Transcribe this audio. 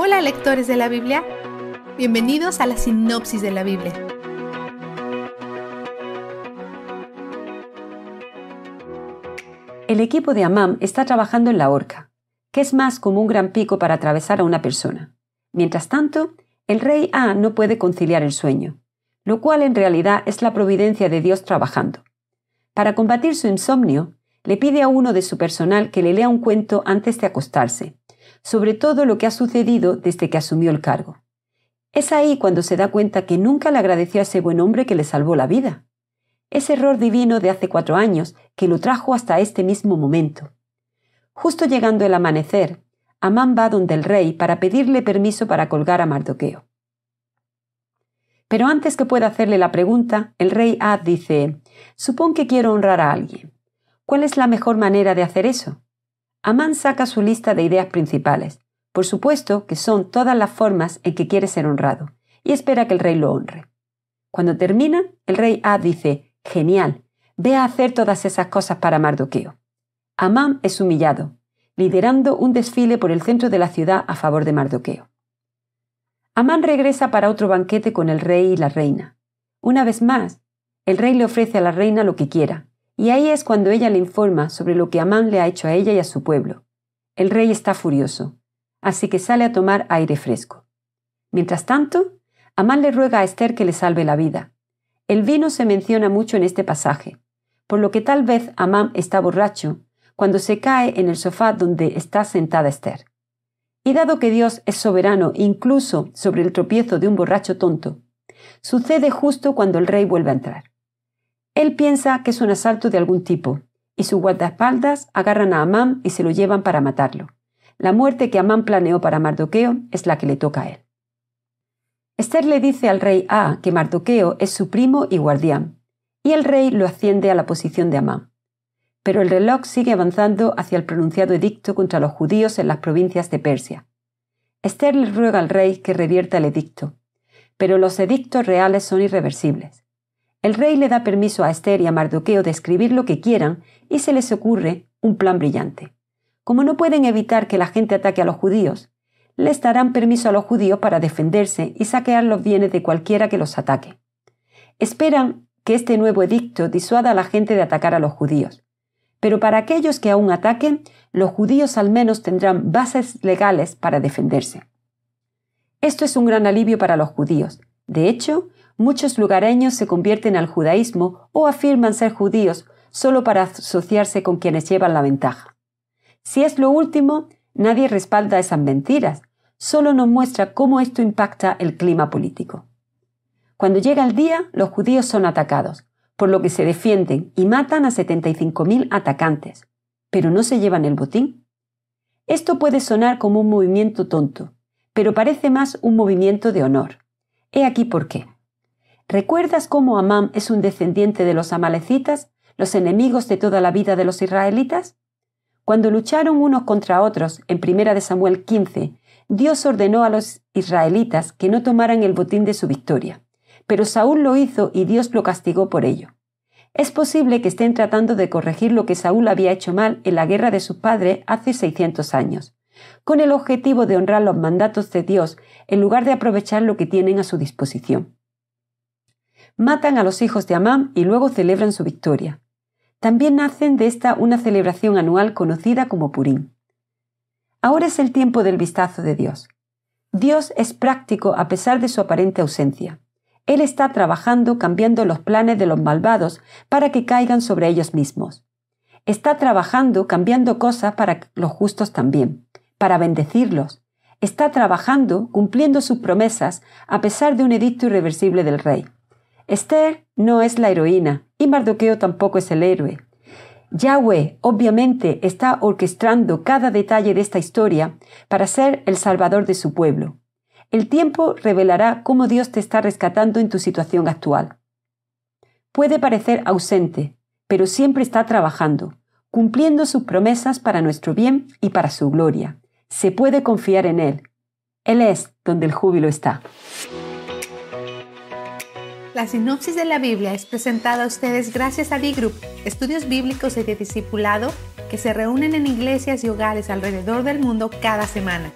Hola lectores de la Biblia, bienvenidos a la sinopsis de la Biblia. El equipo de Amam está trabajando en la horca, que es más como un gran pico para atravesar a una persona. Mientras tanto, el rey A no puede conciliar el sueño, lo cual en realidad es la providencia de Dios trabajando. Para combatir su insomnio, le pide a uno de su personal que le lea un cuento antes de acostarse, sobre todo lo que ha sucedido desde que asumió el cargo. Es ahí cuando se da cuenta que nunca le agradeció a ese buen hombre que le salvó la vida. Ese error divino de hace cuatro años que lo trajo hasta este mismo momento. Justo llegando el amanecer, Amán va donde el rey para pedirle permiso para colgar a Mardoqueo. Pero antes que pueda hacerle la pregunta, el rey Ad dice, Supón que quiero honrar a alguien. ¿Cuál es la mejor manera de hacer eso? Amán saca su lista de ideas principales. Por supuesto que son todas las formas en que quiere ser honrado, y espera que el rey lo honre. Cuando termina, el rey A dice, genial, ve a hacer todas esas cosas para Mardoqueo. Amán es humillado, liderando un desfile por el centro de la ciudad a favor de Mardoqueo. Amán regresa para otro banquete con el rey y la reina. Una vez más, el rey le ofrece a la reina lo que quiera, y ahí es cuando ella le informa sobre lo que Amán le ha hecho a ella y a su pueblo. El rey está furioso, así que sale a tomar aire fresco. Mientras tanto, Amán le ruega a Esther que le salve la vida. El vino se menciona mucho en este pasaje, por lo que tal vez Amán está borracho cuando se cae en el sofá donde está sentada Esther. Y dado que Dios es soberano incluso sobre el tropiezo de un borracho tonto, sucede justo cuando el rey vuelve a entrar. Él piensa que es un asalto de algún tipo, y sus guardaespaldas agarran a Amán y se lo llevan para matarlo. La muerte que Amán planeó para Mardoqueo es la que le toca a él. Esther le dice al rey A que Mardoqueo es su primo y guardián, y el rey lo asciende a la posición de Amán. Pero el reloj sigue avanzando hacia el pronunciado edicto contra los judíos en las provincias de Persia. Esther le ruega al rey que revierta el edicto, pero los edictos reales son irreversibles. El rey le da permiso a Esther y a Mardoqueo de escribir lo que quieran y se les ocurre un plan brillante. Como no pueden evitar que la gente ataque a los judíos, les darán permiso a los judíos para defenderse y saquear los bienes de cualquiera que los ataque. Esperan que este nuevo edicto disuada a la gente de atacar a los judíos. Pero para aquellos que aún ataquen, los judíos al menos tendrán bases legales para defenderse. Esto es un gran alivio para los judíos. De hecho, muchos lugareños se convierten al judaísmo o afirman ser judíos solo para asociarse con quienes llevan la ventaja. Si es lo último, nadie respalda esas mentiras, solo nos muestra cómo esto impacta el clima político. Cuando llega el día, los judíos son atacados, por lo que se defienden y matan a 75.000 atacantes, pero no se llevan el botín. Esto puede sonar como un movimiento tonto, pero parece más un movimiento de honor. He aquí por qué. ¿Recuerdas cómo Amán es un descendiente de los amalecitas, los enemigos de toda la vida de los israelitas? Cuando lucharon unos contra otros en Primera de Samuel 15, Dios ordenó a los israelitas que no tomaran el botín de su victoria, pero Saúl lo hizo y Dios lo castigó por ello. Es posible que estén tratando de corregir lo que Saúl había hecho mal en la guerra de su padre hace 600 años, con el objetivo de honrar los mandatos de Dios en lugar de aprovechar lo que tienen a su disposición matan a los hijos de Amán y luego celebran su victoria. También nacen de esta una celebración anual conocida como Purim. Ahora es el tiempo del vistazo de Dios. Dios es práctico a pesar de su aparente ausencia. Él está trabajando cambiando los planes de los malvados para que caigan sobre ellos mismos. Está trabajando cambiando cosas para los justos también, para bendecirlos. Está trabajando cumpliendo sus promesas a pesar de un edicto irreversible del rey. Esther no es la heroína y Mardoqueo tampoco es el héroe. Yahweh, obviamente, está orquestando cada detalle de esta historia para ser el salvador de su pueblo. El tiempo revelará cómo Dios te está rescatando en tu situación actual. Puede parecer ausente, pero siempre está trabajando, cumpliendo sus promesas para nuestro bien y para su gloria. Se puede confiar en Él. Él es donde el júbilo está. La sinopsis de la Biblia es presentada a ustedes gracias a Bigroup, group estudios bíblicos y de discipulado que se reúnen en iglesias y hogares alrededor del mundo cada semana.